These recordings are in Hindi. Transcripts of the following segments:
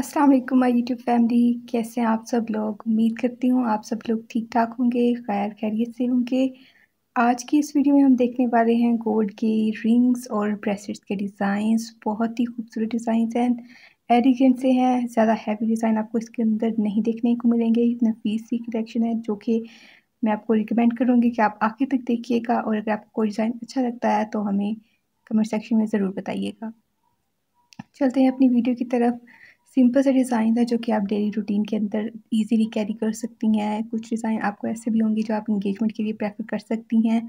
Aslam my YouTube YouTube family कैसे हैं आप सब लोग उम्मीद करती हूँ आप सब लोग ठीक ठाक होंगे खैर खैरियत से होंगे आज की इस वीडियो में हम देखने वाले हैं गोल्ड के रिंग्स और ब्रेसलेट्स के डिज़ाइंस बहुत ही खूबसूरत डिज़ाइंस हैं एलिगेंट से हैं ज़्यादा हैवी डिज़ाइन आपको इसके अंदर नहीं देखने को मिलेंगे इतना फीस सी कलेक्शन है जो कि मैं आपको रिकमेंड करूँगी कि आप आखिर तक देखिएगा और अगर आपको कोई डिज़ाइन अच्छा लगता है तो हमें कमेंट सेक्शन में ज़रूर बताइएगा चलते हैं अपनी वीडियो की तरफ सिंपल से डिज़ाइन है जो कि आप डेली रूटीन के अंदर इजीली कैरी कर सकती हैं कुछ डिज़ाइन आपको ऐसे भी होंगे जो आप इंगेजमेंट के लिए प्रेफर कर सकती हैं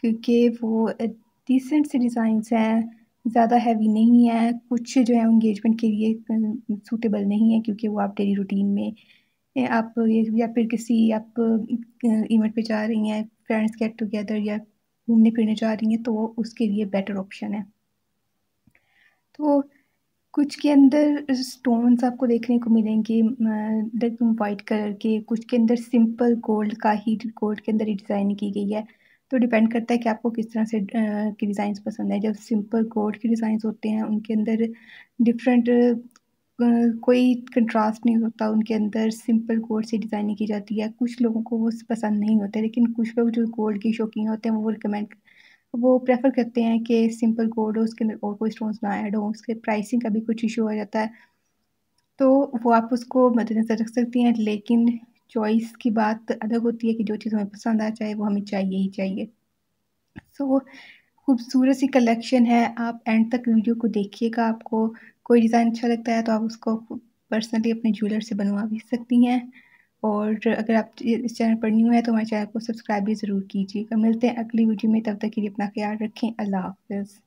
क्योंकि वो डिसेंट से डिज़ाइंस हैं ज़्यादा हैवी नहीं है कुछ जो है इंगेजमेंट के लिए सूटेबल नहीं है क्योंकि वो आप डेली रूटीन में आप या फिर किसी आप इवेंट पे जा रही हैं फ्रेंड्स गेट टुगेदर या घूमने फिरने जा रही हैं तो उसके लिए बेटर ऑप्शन है तो कुछ के अंदर स्टोन्स आपको देखने को मिलेंगे वाइट कलर के कुछ के अंदर सिंपल गोल्ड का ही गोल्ड के अंदर डिज़ाइन की गई है तो डिपेंड करता है कि आपको किस तरह से की डिज़ाइंस पसंद है जब सिंपल गोल्ड के डिज़ाइंस होते हैं उनके अंदर डिफरेंट कोई कंट्रास्ट नहीं होता उनके अंदर सिंपल गोल्ड से डिज़ाइनिंग की जाती है कुछ लोगों को वो पसंद नहीं होते लेकिन कुछ लोग जो गोल्ड के शौकीन होते हैं वो रिकमेंड तो वो प्रेफर करते हैं कि सिंपल कोड हो उसके अंदर और कोई स्टोन्स ना ऐड हो उसके प्राइसिंग का भी कुछ इशू हो जाता है तो वो आप उसको मद्देनज़र रख सकती हैं लेकिन चॉइस की बात अलग होती है कि जो चीज़ हमें पसंद आ जाए वो हमें चाहिए ही चाहिए सो so, खूबसूरत सी कलेक्शन है आप एंड तक वीडियो को देखिएगा आपको कोई डिज़ाइन अच्छा लगता है तो आप उसको पर्सनली अपने ज्वेलर से बनवा भी सकती हैं और अगर आप इस चैनल पर न्यू है तो हमारे चैनल को सब्सक्राइब भी ज़रूर कीजिएगा मिलते हैं अगली वीडियो में तब तक के लिए अपना ख्याल रखें अल्लाह हाफ